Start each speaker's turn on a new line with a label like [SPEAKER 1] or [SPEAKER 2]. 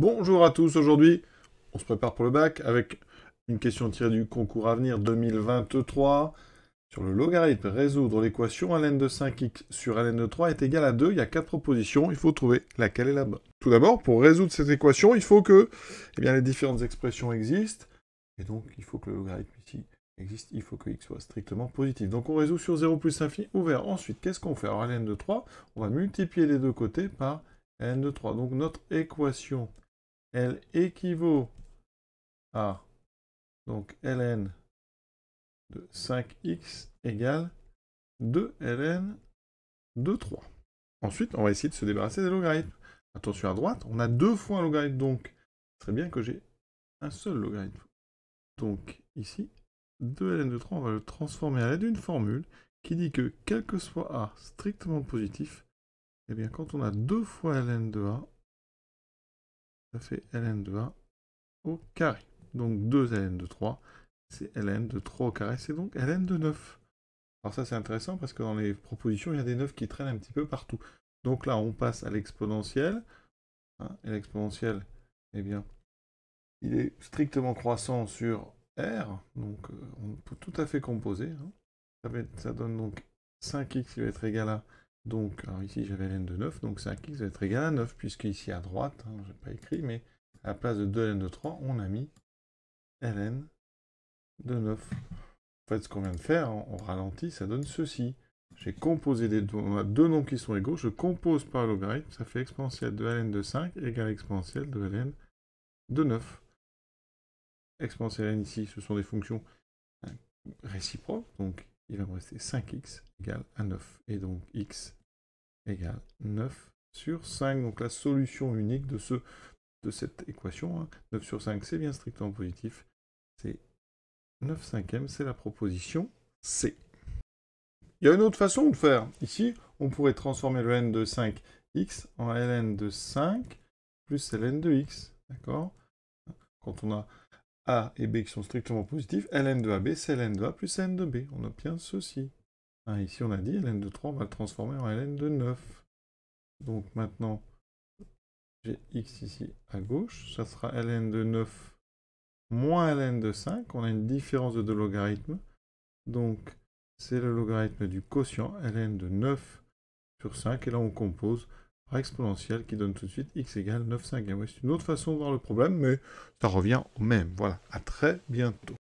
[SPEAKER 1] Bonjour à tous, aujourd'hui on se prépare pour le bac avec une question tirée du concours à venir 2023 sur le logarithme. Résoudre l'équation ln de 5x sur ln de 3 est égal à 2. Il y a quatre propositions, il faut trouver laquelle est la bonne. Tout d'abord, pour résoudre cette équation, il faut que eh bien, les différentes expressions existent. Et donc il faut que le logarithme ici existe, il faut que x soit strictement positif. Donc on résout sur 0 plus infini ouvert. Ensuite, qu'est-ce qu'on fait Alors ln de 3, on va multiplier les deux côtés par ln de 3. Donc notre équation elle équivaut à donc ln de 5x égale 2 ln de 3. Ensuite, on va essayer de se débarrasser des logarithmes. Attention à droite, on a deux fois un logarithme, donc ce serait bien que j'ai un seul logarithme. Donc ici, 2ln de 3, on va le transformer à l'aide d'une formule qui dit que quel que soit a strictement positif, eh bien quand on a deux fois ln de a, fait ln de 1 au carré. Donc 2 ln de 3, c'est ln de 3 au carré, c'est donc ln de 9. Alors ça c'est intéressant parce que dans les propositions, il y a des 9 qui traînent un petit peu partout. Donc là, on passe à l'exponentielle. Hein, et l'exponentielle, eh bien, il est strictement croissant sur R. Donc euh, on peut tout à fait composer. Hein. Ça, ça donne donc 5x qui va être égal à donc, alors ici j'avais ln de 9, donc 5x va être égal à 9, puisque ici à droite, hein, je n'ai pas écrit, mais à la place de 2ln de 3, on a mis ln de 9. En fait, ce qu'on vient de faire, hein, on ralentit, ça donne ceci. J'ai composé des deux, on a deux noms qui sont égaux, je compose par logarithme, ça fait exponentielle de ln de 5 égale exponentielle de ln de 9. Exponentielle n ici, ce sont des fonctions hein, réciproques, donc il va me rester 5x égale à 9. Et donc x égale 9 sur 5. Donc la solution unique de, de cette équation, 9 hein, sur 5, c'est bien strictement positif. C'est 9 cinquièmes, c'est la proposition C. Il y a une autre façon de faire. Ici, on pourrait transformer le n de 5x en ln de 5 plus ln de x. D'accord Quand on a a et B qui sont strictement positifs, ln de AB, c'est ln de A plus ln de B. On obtient ceci. Hein, ici, on a dit ln de 3, on va le transformer en ln de 9. Donc maintenant, j'ai x ici à gauche, ça sera ln de 9 moins ln de 5. On a une différence de deux logarithmes. Donc, c'est le logarithme du quotient ln de 9 sur 5. Et là, on compose exponentielle qui donne tout de suite x égale 9,5. C'est une autre façon de voir le problème, mais ça revient au même. Voilà, à très bientôt.